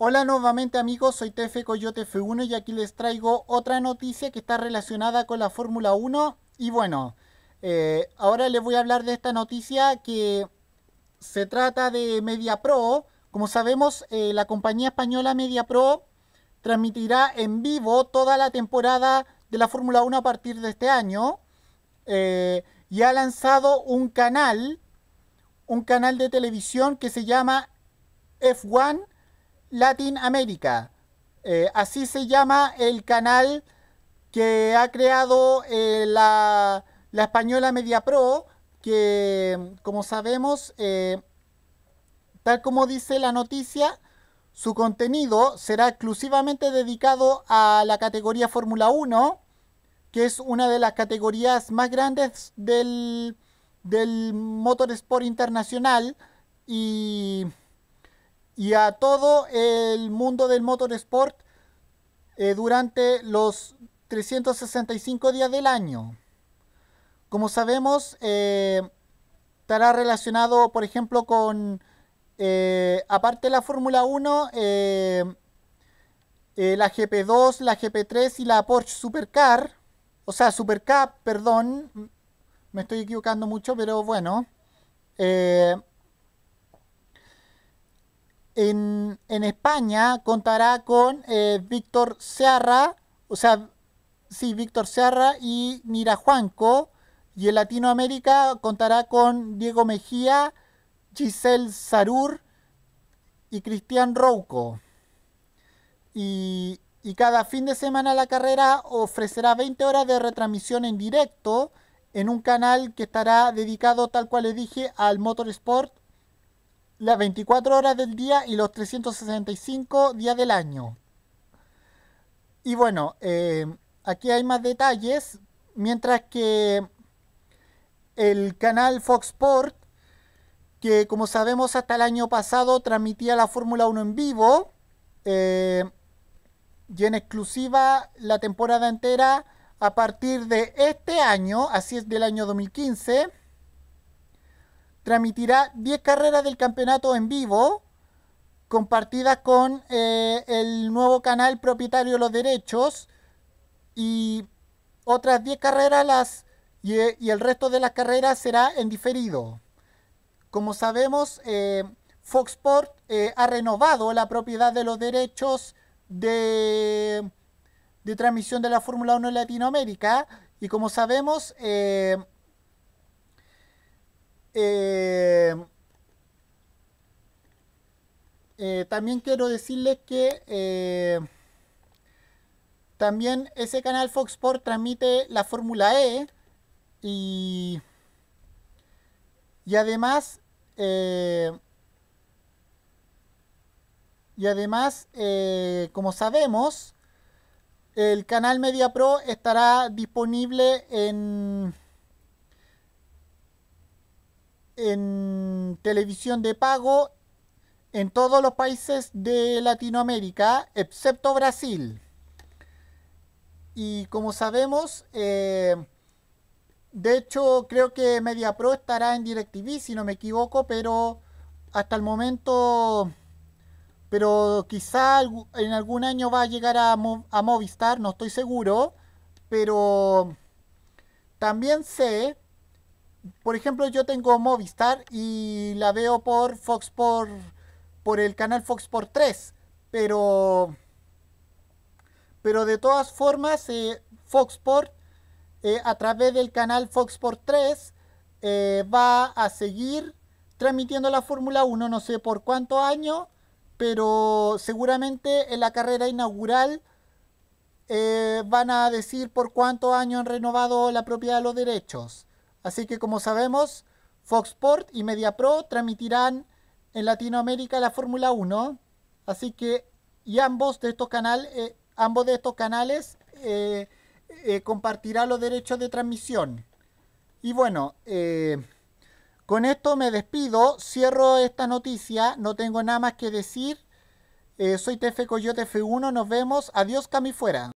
Hola nuevamente amigos, soy TF Coyote F1 y aquí les traigo otra noticia que está relacionada con la Fórmula 1. Y bueno, eh, ahora les voy a hablar de esta noticia que se trata de Media Pro. Como sabemos, eh, la compañía española MediaPro transmitirá en vivo toda la temporada de la Fórmula 1 a partir de este año. Eh, y ha lanzado un canal, un canal de televisión que se llama F1 Latinoamérica. Eh, así se llama el canal que ha creado eh, la, la, española pro que como sabemos, eh, tal como dice la noticia, su contenido será exclusivamente dedicado a la categoría Fórmula 1, que es una de las categorías más grandes del, del motorsport internacional y y a todo el mundo del motorsport eh, durante los 365 días del año. Como sabemos, eh, estará relacionado, por ejemplo, con, eh, aparte de la Fórmula 1, eh, la GP2, la GP3 y la Porsche Supercar, o sea, Supercar, perdón, me estoy equivocando mucho, pero bueno. En, España contará con eh, Víctor Searra, o sea, sí, Víctor y Mira Juanco. Y en Latinoamérica contará con Diego Mejía, Giselle Sarur y Cristian Rouco. Y, y cada fin de semana la carrera ofrecerá 20 horas de retransmisión en directo en un canal que estará dedicado, tal cual les dije, al motorsport las 24 horas del día y los 365 días del año. Y bueno, eh, aquí hay más detalles, mientras que el canal Fox Sport, que como sabemos hasta el año pasado transmitía la Fórmula 1 en vivo eh, y en exclusiva la temporada entera a partir de este año, así es del año 2015 transmitirá 10 carreras del campeonato en vivo, compartidas con eh, el nuevo canal propietario de los derechos, y otras 10 carreras las, y, el resto de las carreras será en diferido. Como sabemos, eh, Fox Sport eh, ha renovado la propiedad de los derechos de, de transmisión de la Fórmula 1 en Latinoamérica y como sabemos, eh, eh, eh, también quiero decirles que eh, también ese canal Fox Sport transmite la Fórmula E y, y además y además como sabemos el canal Media Pro estará disponible en en televisión de pago en todos los países de Latinoamérica, excepto Brasil. Y como sabemos, eh, de hecho creo que MediaPro estará en DirecTV, si no me equivoco, pero hasta el momento, pero quizá en algún año va a llegar a Movistar, no estoy seguro, pero también sé por ejemplo, yo tengo Movistar y la veo por Fox por, el canal Fox por 3, pero pero de todas formas Foxport, eh, Fox Sport eh, a través del canal Fox Sport 3 eh, va a seguir transmitiendo la Fórmula 1 no sé por cuánto año, pero seguramente en la carrera inaugural van a decir por cuánto año han renovado la propiedad de los derechos Así que como sabemos, Foxport y MediaPro transmitirán en Latinoamérica la Fórmula 1. Así que, y ambos de estos, eh, canales eh, eh, compartirán los derechos de transmisión. Y bueno, con esto me despido, cierro esta noticia, no tengo nada más que decir. soy TF Coyote F1, nos vemos, adiós Cami fuera.